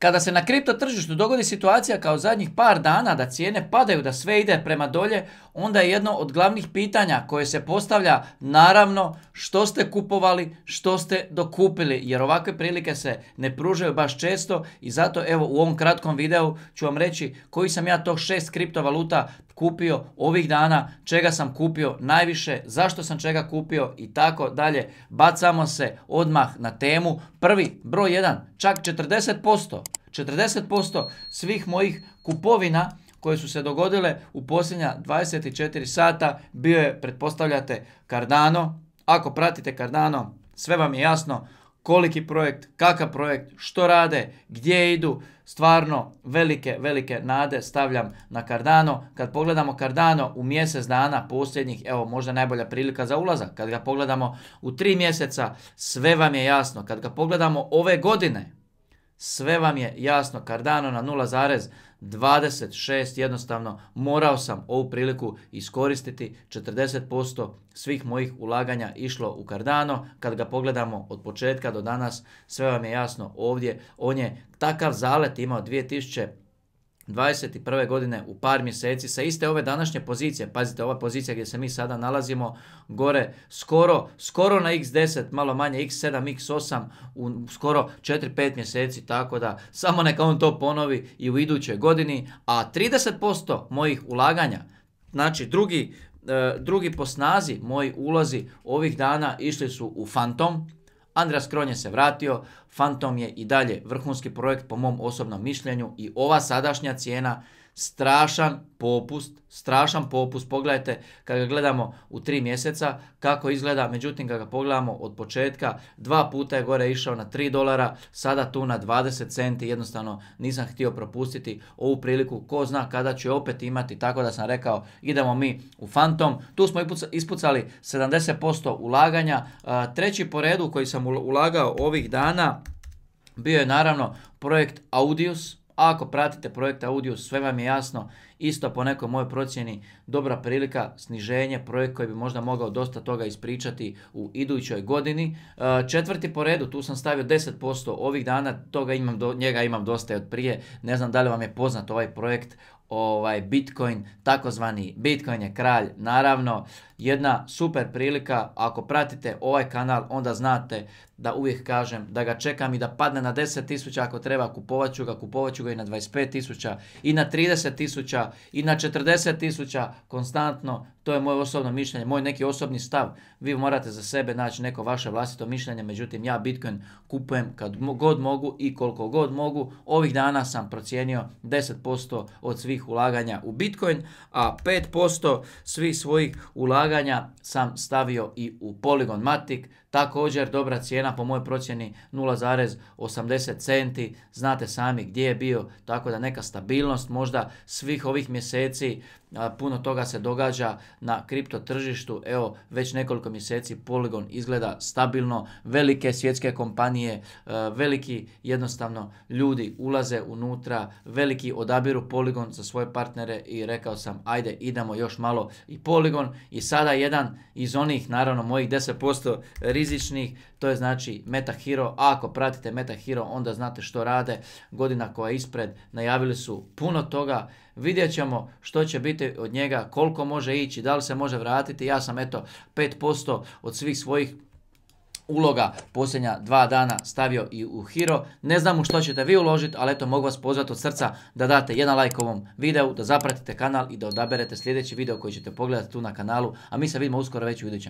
Kada se na kripto tržištu dogodi situacija kao zadnjih par dana da cijene padaju, da sve ide prema dolje, onda je jedno od glavnih pitanja koje se postavlja naravno što ste kupovali, što ste dokupili, jer ovakve prilike se ne pružaju baš često i zato evo u ovom kratkom videu ću vam reći koji sam ja to šest kriptovaluta kupio ovih dana, čega sam kupio najviše, zašto sam čega kupio i tako dalje. Bacamo se odmah na temu. Prvi, broj jedan, čak 40% 40% svih mojih kupovina koje su se dogodile u posljednja 24 sata bio je, pretpostavljate, Cardano. Ako pratite Cardano, sve vam je jasno koliki projekt, kakav projekt, što rade, gdje idu. Stvarno velike, velike nade stavljam na Cardano. Kad pogledamo Cardano u mjesec dana posljednjih, evo možda najbolja prilika za ulazak. Kad ga pogledamo u tri mjeseca, sve vam je jasno. Kad ga pogledamo ove godine, sve vam je jasno, Cardano na 0,26 jednostavno morao sam ovu priliku iskoristiti, 40% svih mojih ulaganja išlo u Cardano, kad ga pogledamo od početka do danas, sve vam je jasno ovdje, on je takav zalet imao 2000 21. godine u par mjeseci sa iste ove današnje pozicije, pazite ova pozicija gdje se mi sada nalazimo gore skoro, skoro na x10, malo manje x7, x8 u skoro 4-5 mjeseci, tako da samo neka on to ponovi i u idućoj godini, a 30% mojih ulaganja, znači drugi, e, drugi po snazi moji ulazi ovih dana išli su u Fantom, Andreas Kron je se vratio, Phantom je i dalje vrhunski projekt po mom osobnom mišljenju i ova sadašnja cijena strašan popust, strašan popust. Pogledajte kad ga gledamo u tri mjeseca kako izgleda, međutim kad ga pogledamo od početka, dva puta je gore išao na 3 dolara, sada tu na 20 centi, jednostavno nisam htio propustiti ovu priliku, ko zna kada će opet imati, tako da sam rekao idemo mi u Fantom, tu smo ispucali 70% ulaganja, treći po redu koji sam ulagao ovih dana bio je naravno projekt Audius, ako pratite projekt Audio, sve vam je jasno, isto po nekoj mojoj procjeni dobra prilika sniženje, projekt koji bi možda mogao dosta toga ispričati u idućoj godini. E, četvrti po redu, tu sam stavio 10% ovih dana, toga njega imam dosta od prije, ne znam da li vam je poznat ovaj projekt, ovaj Bitcoin, takozvani Bitcoin je kralj, naravno jedna super prilika, ako pratite ovaj kanal onda znate da uvijek kažem da ga čekam i da padne na 10.000 ako treba kupovat ću ga, kupovat ću ga i na 25.000 i na 30.000 i na 40.000 konstantno to je moje osobno mišljenje, moj neki osobni stav. Vi morate za sebe naći neko vaše vlastito mišljenje, međutim ja Bitcoin kupujem kad god mogu i koliko god mogu. Ovih dana sam procijenio 10% od svih ulaganja u Bitcoin, a 5% svih svojih ulaganja sam stavio i u Polygon Matic, Također dobra cijena po mojoj procjeni 0,80 centi, znate sami gdje je bio, tako da neka stabilnost možda svih ovih mjeseci, puno toga se događa na kripto tržištu, evo već nekoliko mjeseci poligon izgleda stabilno, velike svjetske kompanije, veliki jednostavno ljudi ulaze unutra, veliki odabiru poligon za svoje partnere i rekao sam ajde idemo još malo i poligon i sada jedan iz onih naravno mojih 10% rizičnih, to je znači Meta Hero. Ako pratite Meta Hero, onda znate što rade. Godina koja je ispred, najavili su puno toga. Vidjet ćemo što će biti od njega, koliko može ići, da li se može vratiti. Ja sam eto 5% od svih svojih uloga posljednja dva dana stavio i u Hiro. Ne znam u što ćete vi uložiti, ali eto mogu vas pozvati od srca da date jedan like ovom videu, da zapratite kanal i da odaberete sljedeći video koji ćete pogledati tu na kanalu, a mi se vidimo uskoro već u idućem.